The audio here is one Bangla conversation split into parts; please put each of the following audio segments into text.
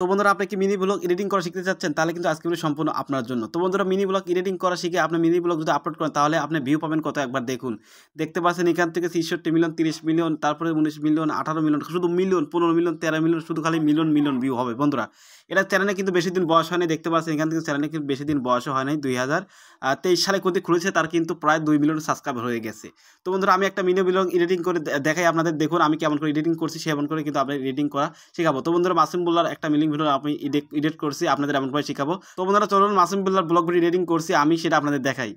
তো বন্ধুরা আপনি কি মিনি ব্লগ এডিটিং করা শিখতে চাচ্ছেন তাহলে কিন্তু আজকে ভিডিও সম্পূর্ণ আপনার জন্য তো বন্ধুরা মিনি ব্লগ এডিটিং করা শিখে আপনি মিনি ব্লগ যদি আপলোড করেন তাহলে আপনি ভিউ পাবেন কত একবার দেখুন দেখতে পাচ্ছেন এখান থেকে ছিষট্টি মিলিয়ন তিরিশ মিলিয়ন তারপরে উনিশ মিলিয়ন আঠারো মিলিয়ন শুধু মিলিয়ন পনেরো মিলিয়ন তেরো মিলিয়ন শুধু খালি মিলিয়ন মিলিয়ন ভিউ হবে বন্ধুরা এটা চ্যানেলে কিন্তু বেশি দিন বয়স হয়নি দেখতে পাচ্ছেন এখান থেকে চ্যানেলে কিন্তু বেশি দিন বয়স হয় নাই দুই হাজার তেইশ সালে কোথায় খুলেছে তার কিন্তু প্রায় দুই মিলিয়ন সাবস্ক্রাইবার হয়ে গেছে তো বন্ধুরা আমি একটা মিনি ব্লগ এডিটিং করে দেখাই আপনাদের দেখুন আমি কেমন করে এডিটিং করছি সেমন করে কিন্তু আপনি এডিটিং করা শেখাবো তো বন্ধুরা মাসিম বলার একটা মিলিং ভিডিও আমি এডিট করছি আপনাদের এমনভাবে শিখাবো তো বন্ধুরা চলুন মাসুম বিল্লার ব্লগ ভিডিও রেডিং করছি আমি সেটা আপনাদের দেখাই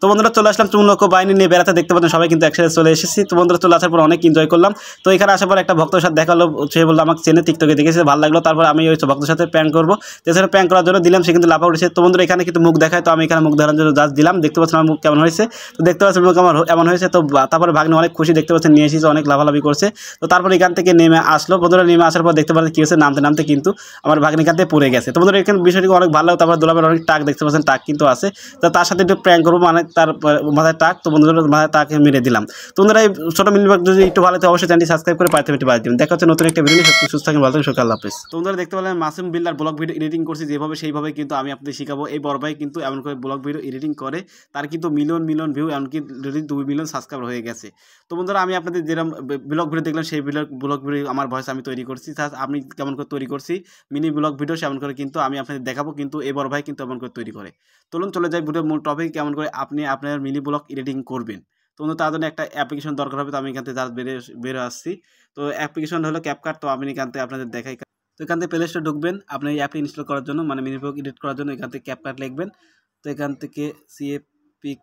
তো বন্ধুরা চলে আসলাম চুমলক্ষ বাহিনী নিয়ে বেড়াতে দেখতে পাচ্ছেন সবাই কিন্তু একসাথে চলে এসেছি তো বন্ধুরা চলে আসার পর অনেক এনজয় করলাম তো এখানে আসার পর একটা ভক্তর সাথে দেখা হলো সে বললো আমাকে চেনে টিকটকে দেখেছে ভালো লাগলো তারপর আমি ওই ভক্তর সাথে প্যান করবো তাছাড়া প্যান করার জন্য দিলাম সে কিন্তু লাফা উঠেছে তো বন্ধুরা এখানে কিন্তু মুখ দেখায় তো আমি এখানে মুখ ধরার জন্য জাজ দিলাম দেখতে পাচ্ছেন আমার মুখ কেমন হয়েছে তো দেখতে পাচ্ছেন মুখ আমার এমন হয়েছে তো তারপরে ভাগ্নে অনেক খুশি দেখতে পাচ্ছেন নিয়ে এসেছে অনেক লাভালাভি করছে তো তারপর এখান থেকে নেমে আসলো বন্ধুরা নেমে আসার পর দেখতে পাচ্ছেন কী হয়েছে নামতে নামতে কিন্তু আমার ভাগ্নে এখান পড়ে গেছে তো বন্ধুরা এখানে বিষয়টি অনেক ভালো তারপর দোলাবের অনেক টাক দেখতে পাচ্ছেন টাক কিন্তু আছে তো তার সাথে একটু প্র্যাঙ্ক করবো মানে তার মাথায় টাক তো বন্ধুদের মাথায় তাকে মেরে দিলাম তোমরা এই ছোটো মিনি ব্লগ যদি একটু ভালো থাকে অবশ্যই চ্যানেলটি সাবস্ক্রাইব করে পাইতে পেটে বাজ দিন দেখা হচ্ছে নতুন একটা ভিডিও সবকিছু সুস্থ থাকেন ভালো থাকেন সকাল আপিস তোমরা দেখতে পেলাম মাসুম বিল্লার ব্লগ ভিডিও এডিটিং করছি যেভাবে সেইভাবে কিন্তু আমি আপনাদের শেখাবো এই বড় ভাই কিন্তু এমন করে ব্লগ ভিডিও এডিটিং করে তার কিন্তু মিলিয়ন মিলিয়ন ভিউ এমনকি যদি দুই মিলিয়ন সাবস্ক্রাইবার হয়ে গেছে তো বন্ধুরা আমি আপনাদের যেরকম ব্লগ ভিডিও দেখলাম সেই ব্লগ ব্লগ ভিডিও আমার ভয়েস আমি তৈরি করছি আমি কেমন করে তৈরি করছি মিনি ব্লগ ভিডিও সেমন করে কিন্তু আমি আপনাদের দেখাবো কিন্তু এই বড় ভাই কিন্তু এমন করে তৈরি করে চলুন চলে যাই ভিডিও মূল টপিক কেমন করে আপনি আপনার মিনি ব্লগ এডিটিং করবেন তো তার জন্য একটা অ্যাপ্লিকেশন দরকার হবে তো আমি এখান থেকে তার বেড়ে বেরো আসছি তো অ্যাপ্লিকেশন হলো ক্যাপকার্ট তো আমি এখান থেকে আপনাদের দেখাই তো এখান থেকে প্লে স্টোর ঢুকবেন আপনি এই অ্যাপটি ইনস্টল করার জন্য মানে মিনি ব্লগ এডিট করার জন্য এখান থেকে ক্যাপকার্ট লিখবেন তো এখান থেকে সিএফ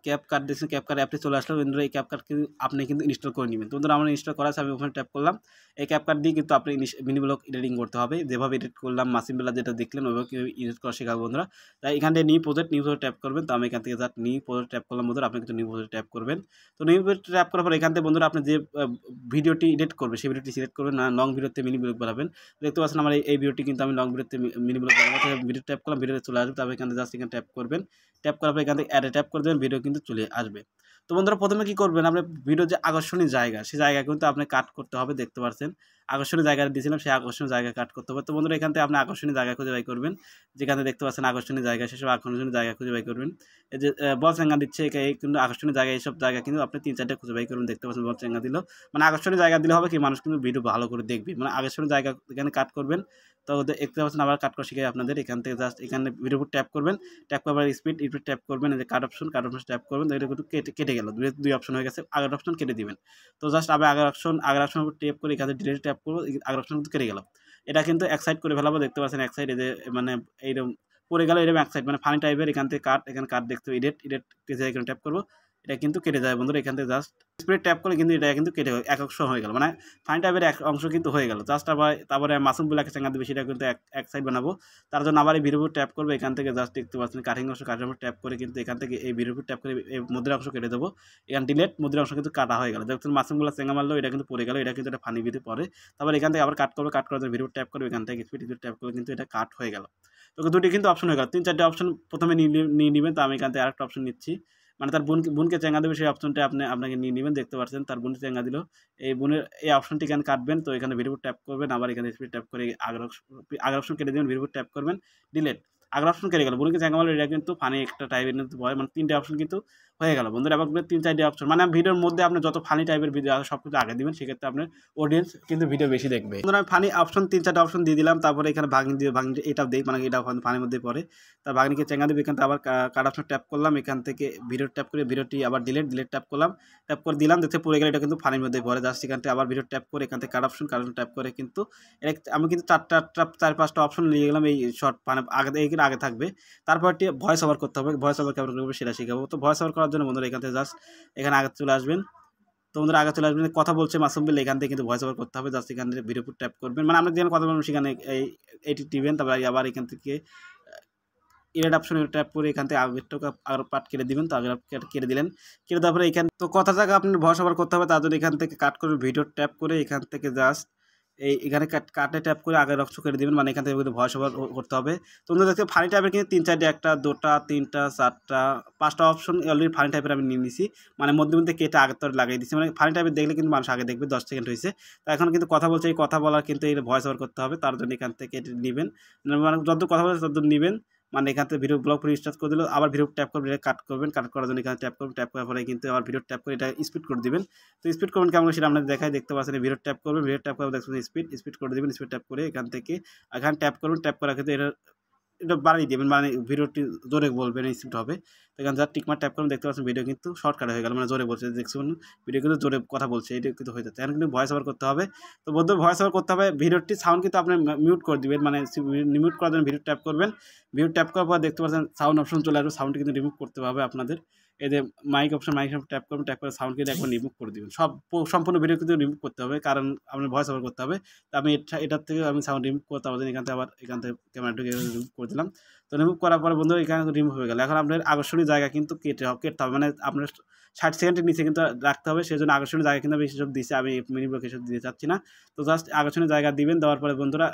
ক্যাপ কার্ড দিয়েছেন ক্যাপ কার্ড অ্যাপটি চলে আসলো বন্ধুরা এই ক্যাপ কার্ড কিন্তু আপনি কিন্তু ইনস্টল করে নেবেন তো বন্ধুরা আমরা ইনস্টল করা আছে আমি ওখানে ট্যাপ করলাম এই ক্যাপ কার্ড দিয়ে কিন্তু আপনি মিনি ব্লক এডিটিং করতে হবে যেভাবে এডিট করলাম মাসিমবেলা যেটা দেখলেন ওইভাবে এডিট করা শেখাবো বন্ধুরা তাই এখান থেকে new project new project tap করবেন তো আমি এখান থেকে যার নিউ প্রজেক্ট ট্যাপ করলাম বন্ধুরা আপনি কিন্তু নিউ প্রজেক্ট ট্যাপ করবেন তো নিউ প্রজেক্ট ট্যাপ করার পর এখান থেকে বন্ধুরা আপনি যে ভিডিওটি এডিট করবে সেই ভিডিওটি সিলেক্ট করবেন না লং ভিডিওতে মিনি ব্লক বানাবেন দেখতে পাচ্ছেন আমার এই ভিডিওটি কিন্তু আমি লং ভিডিওতে মিনি ব্লক বানাবো ভিডিও ট্যাপ করলাম ভিডিওতে চলে আসবে তো এখান থেকে জাস্ট এখানে ট্যাপ করবেন ট্যাপ করার পর এখান থেকে অ্যাডে ট্যাপ করে দেবেন ভিডিও কিন্তু চলে আসবে তো বন্ধুরা প্রথমে কি করবেন আপনার ভিডিও যে আকর্ষণীয় জায়গা সেই জায়গা কিন্তু আপনি কাট করতে হবে দেখতে পাচ্ছেন আকর্ষণীয় জায়গাটা দিয়েছিলাম সেই আকর্ষণীয় জায়গা কাট করতে হবে তো বন্ধুরা এখান থেকে আপনি আকর্ষণীয় জায়গা খুঁজে বাই করবেন যেখানে দেখতে পাচ্ছেন আকর্ষণীয় জায়গা সেসব আকর্ষণীয় জায়গা খুঁজে বাই করবেন এই যে বল চেঙ্গা দিচ্ছে কিন্তু আকর্ষণীয় জায়গা এইসব জায়গা কিন্তু আপনি তিন চারটা খুঁজে বাই করবেন দেখতে পাচ্ছেন বল চেঙ্গা দিল মানে আকর্ষণীয় জায়গা দিলে হবে কি মানুষ কিন্তু ভিডিও ভালো করে দেখবে মানে আকর্ষণীয় জায়গা এখানে কাট করবেন তো দেখতে পাচ্ছেন আবার কাট করা শিখাই আপনাদের এখান থেকে জাস্ট এখানে ভিডিও ট্যাপ করবেন ট্যাপ করার স্পিড ইউটিউব ট্যাপ করবেন এই যে cut option cut option tap করবেন এটা কিন্তু কেটে কেটে গেল দুই অপশন হয়ে গেছে আগের অপশন কেটে দিবেন তো জাস্ট আবার আগের অপশন আগের অপশন ট্যাপ করে এখানে ডিলিট ট্যাপ ট্যাপ করবো আগ্রাসন কিন্তু কেটে গেল এটা কিন্তু এক সাইড করে ফেলাবো দেখতে পাচ্ছেন এক সাইড এদের মানে এইরকম পড়ে গেল এরকম এক সাইড মানে ফানি টাইপের এখান থেকে কাট এখানে কাট দেখতে এডেট এডিট এখানে ট্যাপ করবো এটা কিন্তু কেটে যাবে বন্ধুরা এখান থেকে জাস্ট স্প্রে ট্যাপ করলে কিন্তু এটা কিন্তু কেটে এক অংশ হয়ে গেল মানে ফাইন টাইপের এক অংশ কিন্তু হয়ে গেল জাস্ট আবার তারপরে মাসুম বিলাকে চাঙ্গা দেবে সেটা কিন্তু এক এক সাইড বানাবো তার জন্য আবার এই ভিডিওপুর ট্যাপ করবো এখান থেকে জাস্ট দেখতে পাচ্ছেন কাটিং অংশ কাটিং অংশ ট্যাপ করে কিন্তু এখান থেকে এই ভিডিওপুর ট্যাপ করে এই মুদ্রা অংশ কেটে দেবো এখান ডিলেট মুদ্রা অংশ কিন্তু কাটা হয়ে গেল দেখছেন মাসুমগুলো চেঙ্গা মারলো এটা কিন্তু পড়ে গেল এটা কিন্তু এটা ফানি ভিতরে পরে তারপর এখান থেকে আবার কাট করবো কাট করার জন্য ভিডিও ট্যাপ করবো এখান থেকে স্পিড ট্যাপ করলে কিন্তু এটা কাট হয়ে গেল তোকে দুটি কিন্তু অপশন হয়ে গেল তিন চারটে অপশন প্রথমে নিয়ে নিবেন তো আমি এখান থেকে আরেকটা অপশন নিচ্ছি মানে তার বোনকে বোনকে চেঙ্গা দেবে সেই অপশনটা আপনি আপনাকে নিয়ে নেবেন দেখতে পাচ্ছেন তার বোন চেঙ্গা দিল এই বোনের এই অপশনটি এখানে কাটবেন তো এখানে ভিডিও ট্যাপ করবেন আবার এখানে স্পিড ট্যাপ করে আগের আগের অপশন কেটে দেবেন ভিডিও ট্যাপ করবেন ডিলেট আগের অপশন কেটে গেল বোনকে চেঙ্গা মারলো এটা কিন্তু ফানি একটা টাইপের কিন্তু ভয় মানে তিনটে অপশন কিন্তু হয়ে গেল বন্ধুরা এবং তিন চারটি অপশন মানে ভিডিওর মধ্যে আপনি যত ফানি টাইপের ভিডিও আছে সব কিছু আগে দেবেন সেক্ষেত্রে আপনার অডিয়েন্স কিন্তু ভিডিও বেশি দেখবে বন্ধুরা আমি ফানি অপশন তিন চারটা অপশন দিয়ে দিলাম তারপরে এখানে ভাগিন দিয়ে ভাগিন এটা দিই মানে এটা ফানির মধ্যে পড়ে তার ভাগিনকে চেঙ্গা দেবে এখান থেকে আবার কার্ড অপশন ট্যাপ করলাম এখান থেকে ভিডিও ট্যাপ করে ভিডিওটি আবার ডিলেট ডিলেট ট্যাপ করলাম ট্যাপ করে দিলাম দেখতে পড়ে গেলে এটা কিন্তু ফানির মধ্যে পড়ে জাস্ট এখান থেকে আবার ভিডিও ট্যাপ করে এখান থেকে card option card option tap করে কিন্তু আমি কিন্তু চারটা চার পাঁচটা অপশন নিয়ে গেলাম এই শর্ট মানে আগে আগে থাকবে তারপর ভয়েস ওভার করতে হবে ভয়েস ওভার কেমন করবে সেটা শিখাবো তো ভয়েস ওভার করার করার জন্য বন্ধুরা এখান থেকে জাস্ট এখানে আগে চলে আসবেন তো বন্ধুরা আগে চলে আসবেন কথা বলছে মাসুম বিল এখান থেকে কিন্তু ভয়েস ওভার করতে হবে জাস্ট এখান থেকে ভিডিও ট্যাপ করবেন মানে আমরা যেখানে কথা বলবেন সেখানে এই এটি টিভেন তারপরে আবার এখান থেকে ইরেড অপশন ট্যাপ করে এখান থেকে আগের টাকা আগের পাট কেটে দিবেন তো আগের পাট কেটে দিলেন কেটে দেওয়ার পরে এখান তো কথা জায়গা আপনার ভয়েস ওভার করতে হবে তার জন্য এখান থেকে কাট করে ভিডিও ট্যাপ করে এখান থেকে জাস্ট এই এখানে কাটে ট্যাপ করে আগের রক্ত করে দেবেন মানে এখান থেকে কিন্তু ভয়েস ওভার করতে হবে তোমরা দেখতে ফানি টাইপের কিন্তু তিন চারটে একটা দুটা তিনটা চারটা পাঁচটা অপশন অলরেডি ফানি টাইপের আমি নিয়ে নিছি মানে মধ্যে মধ্যে কেটে আগের তোর লাগিয়ে দিচ্ছি মানে ফানি টাইপের দেখলে কিন্তু মানুষ আগে দেখবে দশ সেকেন্ড হয়েছে তা এখন কিন্তু কথা বলছে এই কথা বলার কিন্তু এই ভয়েস ওভার করতে হবে তার জন্য এখান থেকে নেবেন মানে যত কথা বলছে তত নেবেন মানে এখান থেকে ভিডিও ব্লগ করে করে দিল আবার ভিডিও ট্যাপ করবেন এটা কাট করবেন কাট করার জন্য এখানে ট্যাপ করবেন ট্যাপ করার পরে কিন্তু আবার ভিডিও ট্যাপ করে এটা স্পিড করে দিবেন তো স্পিড করবেন কেমন সেটা আপনাদের দেখায় দেখতে পাচ্ছেন ভিডিও ট্যাপ করবেন ভিডিও ট্যাপ করে দেখবেন স্পিড স্পিড করে দেবেন স্পিড ট্যাপ করে এখান থেকে এখানে ট্যাপ করবেন ট্যাপ করার ক্ষেত্রে এটা এটা বাড়িয়ে দেবেন মানে ভিডিওটি জোরে বলবেন স্ক্রিপ্ট হবে তো এখানে যারা টিকমার ট্যাপ করেন দেখতে পাচ্ছেন ভিডিও কিন্তু শর্টকাট হয়ে গেল মানে জোরে বলছে দেখছেন ভিডিও কিন্তু জোরে কথা বলছে এটা কিন্তু হয়ে যাচ্ছে এখন কিন্তু ভয়েস ওভার করতে হবে তো বন্ধু ভয়েস ওভার করতে হবে ভিডিওটি সাউন্ড কিন্তু আপনি মিউট করে দেবেন মানে রিমিউট করার জন্য ভিডিও ট্যাপ করবেন ভিডিও ট্যাপ করার পর দেখতে পাচ্ছেন সাউন্ড অপশন চলে আসবে সাউন্ড কিন্তু রিমুভ করতে হবে আপনাদের এদের মাইক অপশন মাইক ট্যাপ করবেন ট্যাপ করে সাউন্ড কিন্তু একবার রিমুভ করে দেবেন সব সম্পূর্ণ ভিডিও কিন্তু রিমুভ করতে হবে কারণ আপনার ভয়েস ওভার করতে হবে তো আমি এটার থেকে আমি সাউন্ড রিমুভ করতে পারবেন এখান থেকে আবার এখান থেকে ক্যামেরাটাকে রিমুভ করে দিলাম তো রিমুভ করার পরে বন্ধু এখানে রিমুভ হয়ে গেল এখন আপনার আকর্ষণীয় জায়গা কিন্তু কেটে কেটতে হবে মানে আপনার ষাট সেকেন্ডের নিচে কিন্তু রাখতে হবে সেই জন্য আকর্ষণীয় জায়গা কিন্তু আমি সেসব দিচ্ছি আমি মিনিমাম এসব দিতে চাচ্ছি না তো জাস্ট আকর্ষণীয় জায়গা দিবেন দেওয়ার পরে বন্ধুরা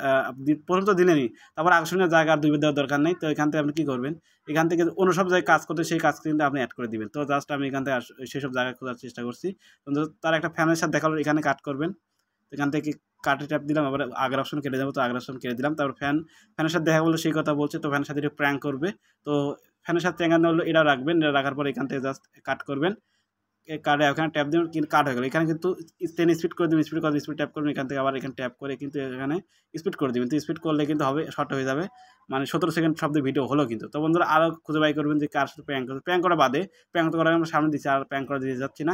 প্রথম তো দিলেনি তারপর আকর্ষণীয় জায়গা আর দুইবার দেওয়ার দরকার নেই তো এখান থেকে আপনি কী করবেন এখান থেকে অন্য সব জায়গায় কাজ করতে সেই কাজ কিন্তু আপনি অ্যাড করে দিবেন তো জাস্ট আমি এখান থেকে সেসব জায়গা খোঁজার চেষ্টা করছি তার একটা ফ্যানের সাথে দেখালো এখানে কাট করবেন এখান থেকে কাটে ট্যাপ দিলাম আবার আগের অপশন কেটে যাবো তো আগের অপশন কেটে দিলাম তারপর ফ্যান ফ্যানের সাথে দেখা বললো সেই কথা বলছে তো ফ্যানের সাথে এটা প্র্যাঙ্ক করবে তো ফ্যানের সাথে ট্যাঙ্গানো হলো এটা রাখবেন এটা রাখার পর এখান থেকে জাস্ট কাট করবেন কার্ড ওখানে ট্যাপ দিন কিন্তু কাট হয়ে গেল এখানে কিন্তু টেন স্পিড করে দেবেন স্পিড করে স্পিড ট্যাপ করবেন এখান থেকে আবার এখানে ট্যাপ করে কিন্তু এখানে স্পিড করে দেবেন তো স্পিড করলে কিন্তু হবে শর্ট হয়ে যাবে মানে সতেরো সেকেন্ড শব্দ ভিডিও হলো কিন্তু তো বন্ধুরা আরও খুঁজে বাই করবেন যে কার সাথে প্যাং করবে প্যাং করা বাদে প্যাং করে আমরা সামনে দিচ্ছি আর প্যাং করে দিয়ে যাচ্ছি না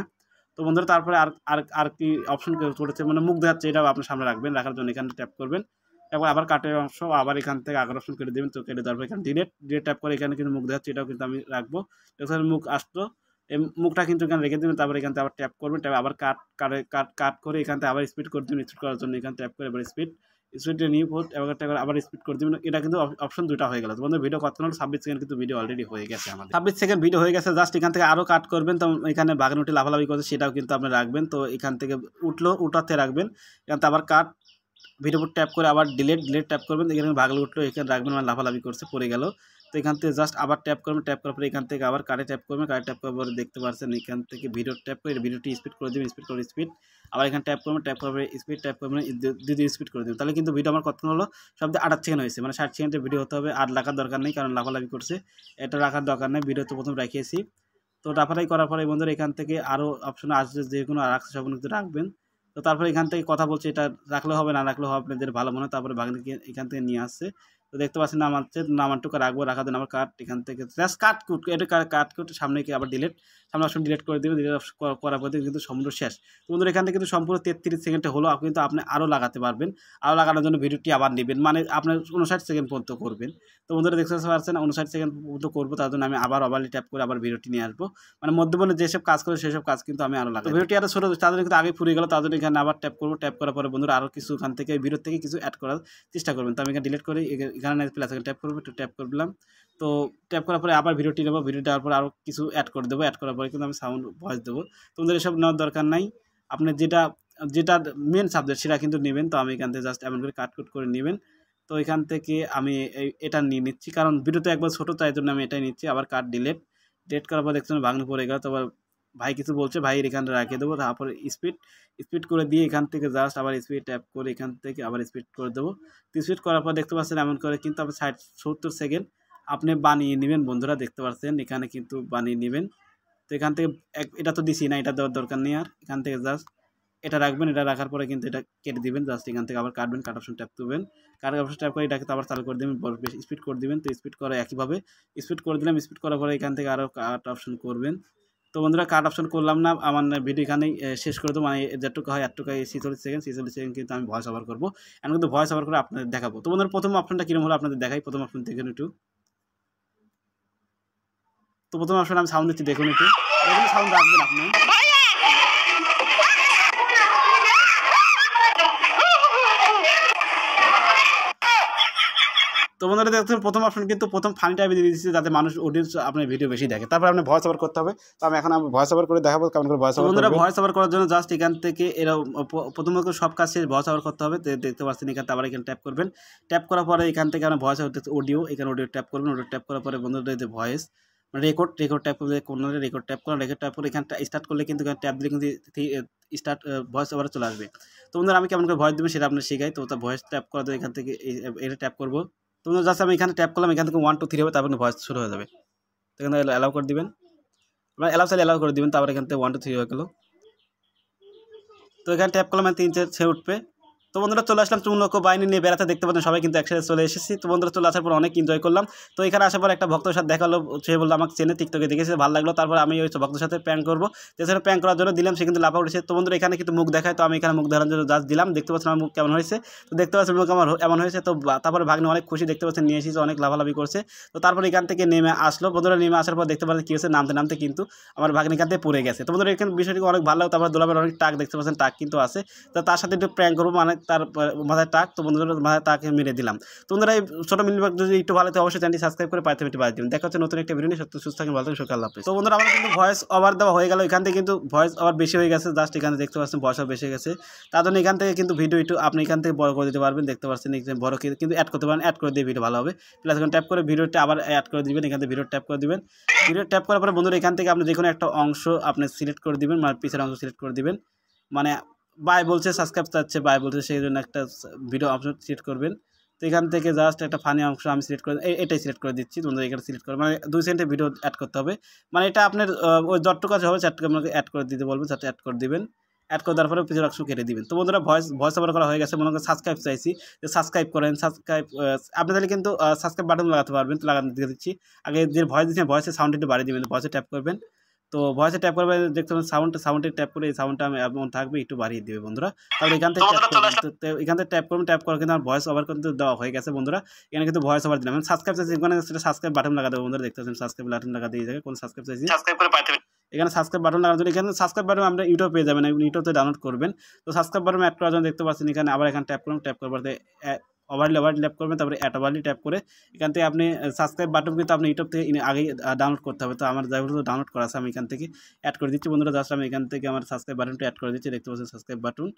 তো বন্ধুরা তারপরে আর আর আর কি অপশন করেছে মানে মুখ দেখাচ্ছে এটাও আপনার সামনে রাখবেন রাখার জন্য এখানে ট্যাপ করবেন তারপর আবার কাটের অংশ আবার এখান থেকে আগের অপশন কেটে দেবেন তো কেটে দেওয়ার পর এখানে ডিলেট ডিলেট ট্যাপ করে এখানে কিন্তু মুখ দেখাচ্ছে এটাও কিন্তু আমি রাখবো এখানে মুখ আসতো মুখটা কিন্তু এখানে রেখে দেবেন তারপর এখান থেকে আবার ট্যাপ করবেন ট্যাপ আবার কাট কাট কাট করে এখান থেকে আবার স্পিড করে দেবেন স্পিড করার জন্য এখান ট্যাপ করে আবার স্পিড স্পিডে নিয়ে ভোট এবার ট্যাপ করে আবার স্পিড করে দেবেন এটা কিন্তু অপশন দুটা হয়ে গেল বন্ধু ভিডিও কত হলো ছাব্বিশ সেকেন্ড কিন্তু ভিডিও অলরেডি হয়ে গেছে আমাদের ছাব্বিশ সেকেন্ড ভিডিও হয়ে গেছে জাস্ট এখান থেকে আরও কাট করবেন তো এখানে বাগানুটি লাভালাভি করছে সেটাও কিন্তু আপনি রাখবেন তো এখান থেকে উঠলো উঠাতে রাখবেন এখান থেকে আবার কাট ভিডিও ট্যাপ করে আবার ডিলেট ডিলেট ট্যাপ করবেন এখানে ভাগল উঠলো এখানে রাখবেন মানে লাফালাফি করছে পড়ে গেল তো এখান থেকে জাস্ট আবার ট্যাপ করবেন ট্যাপ করার পরে এখান থেকে আবার কারে ট্যাপ করবেন কারে ট্যাপ করার পরে দেখতে পাচ্ছেন এখান থেকে ভিডিও ট্যাপ করে ভিডিওটি স্পিড করে দেবেন স্পিড করে স্পিড আবার এখানে ট্যাপ করবেন ট্যাপ করার পরে স্পিড ট্যাপ করবেন যদি স্পিড করে দেবেন তাহলে কিন্তু ভিডিও আমার কতক্ষণ হলো সবদিকে আট সেকেন্ড হয়েছে মানে ষাট সেকেন্ডের ভিডিও হতে হবে আর রাখার দরকার নেই কারণ লাফালাফি করছে এটা রাখার দরকার নেই ভিডিও তো প্রথম রাখিয়েছি তো রাফারাই করার পরে বন্ধুরা এখান থেকে আরও অপশন আসবে যে কোনো রাখছে সবগুলো কিন্তু রাখবেন তো তারপরে এখান থেকে কথা বলছে এটা রাখলে হবে না রাখলে হবে আপনাদের ভালো মনে হয় তারপরে বাগানকে এখান থেকে নিয়ে আসছে তো দেখতে পাচ্ছেন নামার নামারটুকু রাখবো রাখার জন্য আমার কাট এখান থেকে জাস্ট কাট কুট এটা কাট কুট সামনে কি আবার ডিলেট সামনে অপশন ডিলেট করে দেবে ডিলেট করার পর কিন্তু সম্পূর্ণ শেষ বন্ধুরা এখান থেকে কিন্তু সম্পূর্ণ তেত্রিশ সেকেন্ডে হলো আপনি কিন্তু আপনি আরও লাগাতে পারবেন আরও লাগানোর জন্য ভিডিওটি আবার নেবেন মানে আপনার উনষাট সেকেন্ড পর্যন্ত করবেন তো বন্ধুরা দেখতে পাচ্ছেন উনষাট সেকেন্ড পর্যন্ত করবো তার জন্য আমি আবার অবালি ট্যাপ করে আবার ভিডিওটি নিয়ে আসবো মানে মধ্যবনে যেসব কাজ করে সেসব কাজ কিন্তু আমি আরও লাগাবো ভিডিওটি আরও ছোটো তাদের কিন্তু আগে ফুরিয়ে গেল তাদের জন্য এখানে আবার ট্যাপ করবো ট্যাপ করার পরে বন্ধুরা আরও কিছু ওখান থেকে ভিডিও থেকে কিছু অ্যাড করার চেষ্টা করবেন তো আমি এখানে ডিলেট করে গার্নাইজ প্লাস ট্যাপ করবো একটু ট্যাপ করে দিলাম তো ট্যাপ করার পরে আবার ভিডিওটি নেবো ভিডিও দেওয়ার পরে আরও কিছু অ্যাড করে দেবো অ্যাড করার পরে কিন্তু আমি সাউন্ড ভয়েস দেবো তোমাদের এসব নেওয়ার দরকার নাই আপনার যেটা যেটা মেন সাবজেক্ট সেটা কিন্তু নেবেন তো আমি এখান থেকে জাস্ট এমন করে কাটকুট করে নেবেন তো এখান থেকে আমি এটা নিয়ে নিচ্ছি কারণ ভিডিও তো একবার ছোটো তাই জন্য আমি এটাই নিচ্ছি আবার কাট ডিলেট ডেট করার পর দেখছেন ভাঙনি পড়ে গেল আবার ভাই কিছু বলছে ভাই এখানে রাখিয়ে দেবো তারপর স্পিড স্পিড করে দিয়ে এখান থেকে জাস্ট আবার স্পিড ট্যাপ করে এখান থেকে আবার স্পিড করে দেবো স্পিড করার পর দেখতে পাচ্ছেন এমন করে কিন্তু আপনি ষাট সত্তর সেকেন্ড আপনি বানিয়ে নেবেন বন্ধুরা দেখতে পাচ্ছেন এখানে কিন্তু বানিয়ে নেবেন তো এখান থেকে এক এটা তো দিছি না এটা দেওয়ার দরকার নেই আর এখান থেকে জাস্ট এটা রাখবেন এটা রাখার পরে কিন্তু এটা কেটে দিবেন জাস্ট এখান থেকে আবার কাটবেন কাট অপশন ট্যাপ তুলবেন কাট অপশন ট্যাপ করে এটাকে আবার চালু করে দেবেন স্পিড করে দিবেন তো স্পিড করে একইভাবে স্পিড করে দিলাম স্পিড করার পরে এখান থেকে আরও কাট অপশন করবেন তো বন্ধুরা কাট অপশন করলাম না আমার ভিডিও এখানেই শেষ করে দেবো মানে যেটুকু হয় এতটুকু ছিচল্লিশ সেকেন্ড ছিচল্লিশ সেকেন্ড কিন্তু আমি ভয়েস ওভার করবো এখন কিন্তু ভয়েস ওভার করে আপনাদের দেখাবো তো বন্ধুরা প্রথম অপশনটা কীরকম হলো আপনাদের দেখাই প্রথম অপশন দেখুন একটু তো প্রথম অপশন আমি সাউন্ড দিচ্ছি দেখুন একটু সাউন্ড রাখবেন আপনি বন্ধুরা দেখুন প্রথম অপশন কিন্তু প্রথম ফানি আমি দিয়ে দিচ্ছি যাতে মানুষ অডিয়েন্স আপনার ভিডিও বেশি দেখে তারপর আপনি ভয়েস ওভার করতে হবে তো আমি এখন আমি ভয়েস ওভার করে দেখাবো কেমন করে ভয়েস ওভার বন্ধুরা ভয়েস ওভার করার জন্য জাস্ট এখান থেকে এরা প্রথমত সব কাজ শেষ ভয়েস ওভার করতে হবে দেখতে পাচ্ছেন এখানে আবার এখানে ট্যাপ করবেন ট্যাপ করার পরে এখান থেকে আপনার ভয়েস ওভার অডিও এখানে অডিও ট্যাপ করবেন অডিও ট্যাপ করার পরে বন্ধুদের যে ভয়েস রেকর্ড রেকর্ড ট্যাপ করলে কোন রেকর্ড ট্যাপ করলাম রেকর্ড ট্যাপ করে এখানে স্টার্ট করলে কিন্তু ট্যাপ দিলে কিন্তু স্টার্ট ভয়েস ওভার চলে আসবে তো বন্ধুরা আমি কেমন করে ভয়েস দেবো সেটা আপনার শেখাই তো ভয়েস ট্যাপ করা এখান থেকে এটা ট্যাপ করবো তোমরা জাস্ট আমি এখানে ট্যাপ করলাম এখান থেকে ওয়ান টু থ্রি হবে তারপর ভয়েস শুরু হয়ে যাবে তো এখানে অ্যালাউ করে দেবেন এবার অ্যালাউ চাইলে অ্যালাউ করে দেবেন তারপর এখান থেকে ওয়ান টু থ্রি হয়ে গেলো তো এখানে ট্যাপ করলাম মানে তিন চার ছে উঠবে তো বন্ধুরা চলে আসলাম চুমলক্ষ বাহিনী নিয়ে বেড়াতে দেখতে পাচ্ছেন সবাই কিন্তু একসাথে চলে এসেছি তো বন্ধুরা চলে আসার পর অনেক এনজয় করলাম তো এখানে আসার পর একটা ভক্তর সাথে দেখালো সে বললো আমাকে চেনে টিকটকে দেখেছে ভালো লাগলো তারপর আমি ওই ভক্তর সাথে প্যাঙ্ক করবো তাছাড়া প্যান করার জন্য দিলাম সে কিন্তু লাফা উঠেছে তো বন্ধুরা এখানে কিন্তু মুখ দেখায় তো আমি এখানে মুখ ধরার জন্য জাজ দিলাম দেখতে পাচ্ছেন আমার মুখ কেমন হয়েছে তো দেখতে পাচ্ছেন মুখ আমার এমন হয়েছে তো তারপরে ভাগ্নে অনেক খুশি দেখতে পাচ্ছেন নিয়ে এসেছে অনেক লাভালাভি করছে তো তারপর এখান থেকে নেমে আসলো বন্ধুরা নেমে আসার পর দেখতে পাচ্ছেন কী হয়েছে নামতে নামতে কিন্তু আমার ভাগ্নে কাঁদতে পড়ে গেছে তো বন্ধুরা এখানে বিষয়টি অনেক ভালো লাগে তারপর দোলাবের অনেক টাক দেখতে পাচ্ছেন টাক কিন্তু আছে তো তার সাথে একটু প্যাঙ্ক করবো মানে তার মাথায় টাক তো বন্ধুদের মাথায় তাকে মেরে দিলাম তো বন্ধুরা এই ছোটো মিনি যদি একটু ভালো থাকে অবশ্যই চ্যানেলটি সাবস্ক্রাইব করে পাইতে মিনিট বাদ দিন দেখা হচ্ছে নতুন একটা ভিডিও নিয়ে সত্যি সুস্থ থাকেন ভালো থাকেন সকাল লাভ তো বন্ধুরা আমার কিন্তু ভয়েস ওভার দেওয়া হয়ে গেল এখান থেকে কিন্তু ভয়েস ওভার বেশি হয়ে গেছে জাস্ট এখানে দেখতে পাচ্ছেন ভয়েস ওভার বেশি গেছে তার জন্য এখান থেকে কিন্তু ভিডিও একটু আপনি এখান থেকে বড় করে দিতে পারবেন দেখতে পাচ্ছেন এখানে বড় কিন্তু অ্যাড করতে পারেন অ্যাড করে দিয়ে ভিডিও ভালো হবে প্লাস এখন ট্যাপ করে ভিডিওটা আবার অ্যাড করে দিবেন এখান থেকে ভিডিও ট্যাপ করে দিবেন ভিডিও ট্যাপ করার পরে বন্ধুরা এখান থেকে আপনি যে কোনো একটা অংশ আপনি সিলেক্ট করে দিবেন মানে পিছের অংশ সিলেক্ট করে দিবেন মানে বাই বলছে সাবস্ক্রাইব চাচ্ছে বাই বলছে সেই জন্য একটা ভিডিও অপশন সিলেক্ট করবেন তো এখান থেকে জাস্ট একটা ফানি অংশ আমি সিলেক্ট করে এটাই সিলেক্ট করে দিচ্ছি তোমাদের এখানে সিলেক্ট করে মানে দুই সেন্টে ভিডিও অ্যাড করতে হবে মানে এটা আপনার ওই যতটুকু আছে হবে চারটুকু আপনাকে অ্যাড করে দিতে বলবেন চারটে অ্যাড করে দেবেন অ্যাড করে দেওয়ার পরে পিছনে অংশ কেটে দিবেন তো বন্ধুরা ভয়েস ভয়েস ওভার করা হয়ে গেছে মনে করেন সাবস্ক্রাইব চাইছি যে সাবস্ক্রাইব করেন সাবস্ক্রাইব আপনি তাহলে কিন্তু সাবস্ক্রাইব বাটন লাগাতে পারবেন তো লাগাতে দিয়ে দিচ্ছি আগে যে ভয়েস দিচ্ছেন ভয়েসের সাউন্ড একটু বাড়িয়ে দেবেন ভয়েসে ট্যাপ করবেন তো ভয়েসে ট্যাপ করবে দেখতে পাবেন সাউন্ড সাউন্ডে ট্যাপ করে এই সাউন্ডটা আমি এমন থাকবে একটু বাড়িয়ে দেবে বন্ধুরা তাহলে এখান থেকে এখান থেকে ট্যাপ করবেন ট্যাপ করার কিন্তু আমার ভয়েস ওভার কিন্তু দেওয়া হয়ে গেছে বন্ধুরা এখানে কিন্তু ভয়েস ওভার দিলাম সাবস্ক্রাইব চাইছি এখানে সেটা সাবস্ক্রাইব বাটন লাগা দেবো বন্ধুরা দেখতে পাচ্ছেন সাবস্ক্রাইব বাটন লাগা দিয়ে যাবে কোন সাবস্ক্রাইব চাইছি সাবস্ক্রাইব করে পাঠাবেন এখানে সাবস্ক্রাইব বাটন লাগানো এখানে সাবস্ক্রাইব বাটন আমরা ইউটিউব পেয়ে যাবেন ইউটিউবতে ডাউনলোড করবেন তো সাবস্ক্রাইব বাটন অ্যাড করার জন্য দেখতে পাচ্ছেন এখানে আবার এখানে ট্যাপ করুন ট্যাপ পরে ওভারলি ওভার ট্যাপ করবেন তারপরে অ্যাট ওভারলি ট্যাপ করে এখান থেকে আপনি সাবস্ক্রাইব বাটন কিন্তু আপনি ইউটিউব থেকে আগেই ডাউনলোড করতে হবে তো আমার যেগুলো ডাউনলোড করা আছে আমি এখান থেকে অ্যাড করে দিচ্ছি বন্ধুরা জাস্ট আমি এখান থেকে আমার সাবস্ক্রাইব বাটনটা অ্যাড করে দিচ্ছি দেখতে পাচ্ছেন সাবস্ক্রাইব বাটন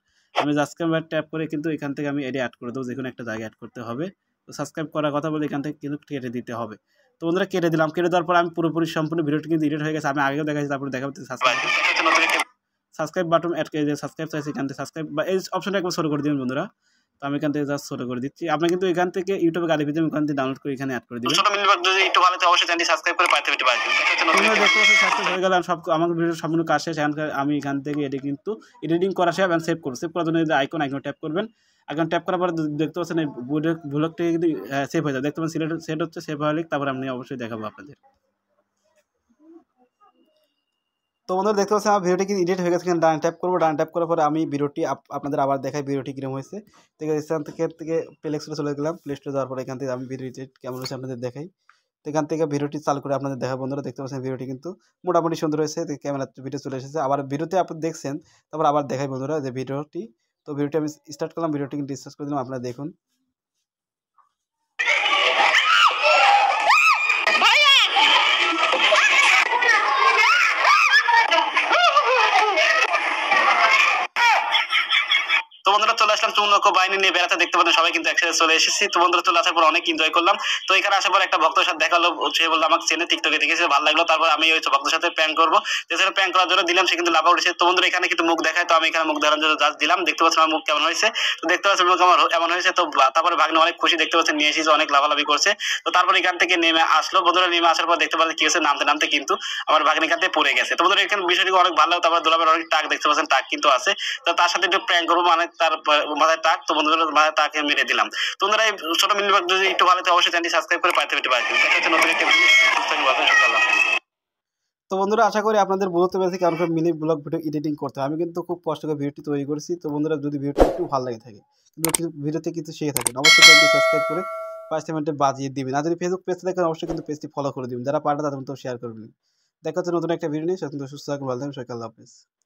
আমি সাবস্ক্রাইব ট্যাপ করে কিন্তু এখান থেকে আমি এটা অ্যাড করে দেবো যে কোনো একটা জায়গায় অ্যাড করতে হবে তো সাবস্ক্রাইব করার কথা বলে এখান থেকে কিন্তু কেটে দিতে হবে তো বন্ধুরা কেটে দিলাম কেটে দেওয়ার পর আমি পুরোপুরি সম্পূর্ণ ভিডিওটি কিন্তু এডিট হয়ে গেছে আমি আগেও দেখাচ্ছি তারপরে দেখা হচ্ছে সাবস্ক্রাইব সাবস্ক্রাইব বাটন অ্যাড করে দিয়ে সাবস্ক্রাইব চাইছি এখান থেকে সাবস্ক্রাইব বা এই অপশনটা একবার শুরু করে দিন বন্ধুরা আমি এখান থেকে জাস্ট ছোট করে দিচ্ছি আপনি কিন্তু এখান থেকে ইউটিউবে গাড়ি ভিডিও এখান থেকে ডাউনলোড করে এখানে অ্যাড করে দিবেন যদি একটু ভালো অবশ্যই চ্যানেলটি সাবস্ক্রাইব করে পাশে পেতে হয়ে গেল সব আমার ভিডিও সম্পূর্ণ কাজ শেষ আমি এখান থেকে এটি কিন্তু এডিটিং করা শেষ এবং সেভ করব সেভ করার জন্য আইকন আইকন ট্যাপ করবেন এখন ট্যাপ করার পর দেখতে পাচ্ছেন এই ব্লগটি কিন্তু সেভ হয়ে যাবে দেখতে পাচ্ছেন সিলেট সেট হচ্ছে সেভ হয়ে তারপর আমি অবশ্যই দেখাবো আপনাদের তো বন্ধুরা দেখতে পাচ্ছেন আমার ভিডিওটি কিন্তু এডিট হয়ে গেছে ডান ট্যাপ করবো ডান ট্যাপ করার পরে আমি ভিডিওটি আপনাদের আবার দেখাই ভিডিওটি কিরম হয়েছে থেকে এখান থেকে থেকে প্লে স্টোরে চলে গেলাম প্লে স্টোরে যাওয়ার পরে এখান থেকে আমি ভিডিও এডিট কেমন হয়েছে আপনাদের দেখাই তো এখান থেকে ভিডিওটি চালু করে আপনাদের দেখা বন্ধুরা দেখতে পাচ্ছেন ভিডিওটি কিন্তু মোটামুটি সুন্দর হয়েছে ক্যামেরা ভিডিও চলে এসেছে আবার ভিডিওতে আপনি দেখছেন তারপর আবার দেখাই বন্ধুরা যে ভিডিওটি তো ভিডিওটি আমি স্টার্ট করলাম ভিডিওটি কিন্তু ডিসকাস করে দিলাম আপনারা দেখুন লক্ষ বাহিনী নিয়ে বেড়াতে দেখতে পাচ্ছেন সবাই কিন্তু একসাথে চলে এসেছি তো বন্ধুরা চলে আসার পর অনেক এনজয় করলাম তো এখানে আসার পর একটা ভক্তর সাথে দেখা হলো সে বললো আমাকে চেনে টিকটকে দেখেছে ভালো লাগলো তারপর আমি ওই ভক্তর সাথে প্যাং করবো সেটা প্যাং করার জন্য দিলাম সে কিন্তু লাভ উঠেছে তো বন্ধুরা এখানে কিন্তু মুখ দেখায় তো আমি এখানে মুখ দেখার জন্য জাস্ট দিলাম দেখতে পাচ্ছি আমার মুখ কেমন হয়েছে তো দেখতে পাচ্ছি মুখ আমার এমন হয়েছে তো তারপরে ভাগ্নে অনেক খুশি দেখতে পাচ্ছেন নিয়ে এসেছে অনেক লাভালাভি করছে তো তারপর এখান থেকে নেমে আসলো বন্ধুরা নেমে আসার পর দেখতে পাচ্ছি কি হয়েছে নামতে নামতে কিন্তু আমার ভাগ্নে কাতে পড়ে গেছে তো বন্ধুরা এখানে বিষয়টি অনেক ভালো লাগে তারপর দোলাবের অনেক টাক দেখতে পাচ্ছেন টাক কিন্তু আছে তো তার সাথে একটু প্র্যাঙ্ক করবো মানে তার মাথায় তাক তো বন্ধুরা তাকে মেরে দিলাম তোমরা এই ছোট মিনি যদি একটু ভালো অবশ্যই চ্যানেলটি সাবস্ক্রাইব করে পাঠিয়ে দিতে পারেন দেখা হচ্ছে নতুন একটি তো বন্ধুরা আশা করি আপনাদের বুঝতে পেরেছি কারণ সব মিনি ব্লগ ভিডিও এডিটিং করতে আমি কিন্তু খুব কষ্ট করে ভিডিওটি তৈরি করেছি তো বন্ধুরা যদি ভিডিওটি একটু ভালো লাগে থাকে ভিডিওতে কিন্তু শিখে থাকেন অবশ্যই চ্যানেলটি সাবস্ক্রাইব করে পাঁচটি মিনিটে বাজিয়ে দেবেন আর যদি ফেসবুক পেজ দেখেন অবশ্যই কিন্তু পেজটি ফলো করে দেবেন যারা পাঠান তাদের মতো শেয়ার করবেন দেখা হচ্ছে নতুন একটা ভিডিও নিয়ে সুস্থ থাকবেন ভালো থাকুন সকাল হাফিজ